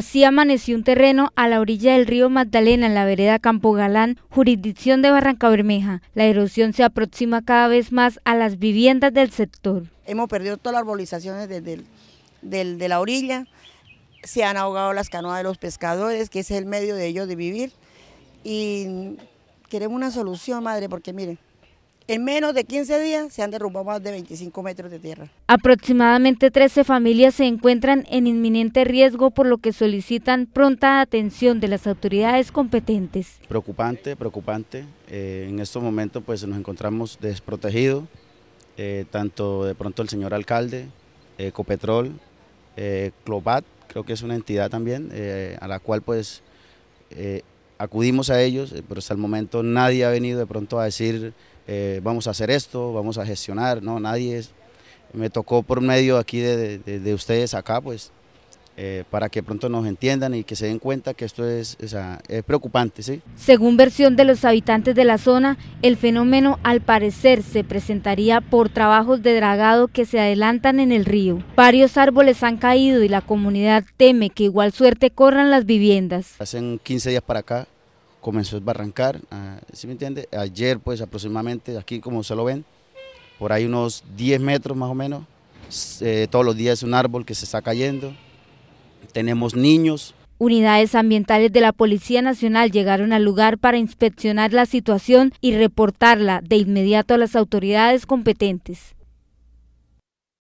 Así amaneció un terreno a la orilla del río Magdalena, en la vereda Campo Galán, jurisdicción de Barranca Bermeja. La erosión se aproxima cada vez más a las viviendas del sector. Hemos perdido todas las arbolizaciones desde de la orilla, se han ahogado las canoas de los pescadores, que es el medio de ellos de vivir. Y queremos una solución, madre, porque miren, en menos de 15 días se han derrumbado más de 25 metros de tierra. Aproximadamente 13 familias se encuentran en inminente riesgo, por lo que solicitan pronta atención de las autoridades competentes. Preocupante, preocupante. Eh, en estos momentos pues nos encontramos desprotegidos, eh, tanto de pronto el señor alcalde, eh, Ecopetrol, CLOPAT, Clobat, creo que es una entidad también a la cual pues acudimos a ellos, pero hasta el momento nadie ha venido de pronto a decir eh, vamos a hacer esto, vamos a gestionar, no, nadie es, me tocó por medio aquí de, ustedes acá, pues, eh, para que pronto nos entiendan y que se den cuenta que esto es, preocupante. ¿sí? Según versión de los habitantes de la zona, el fenómeno al parecer se presentaría por trabajos de dragado que se adelantan en el río. Varios árboles han caído y la comunidad teme que igual suerte corran las viviendas. Hacen 15 días para acá comenzó a barrancar, ah, ¿sí me entiende? Ayer pues aproximadamente, aquí como se lo ven, por ahí unos 10 metros más o menos, eh, todos los días es un árbol que se está cayendo, tenemos niños. Unidades ambientales de la Policía Nacional llegaron al lugar para inspeccionar la situación y reportarla de inmediato a las autoridades competentes.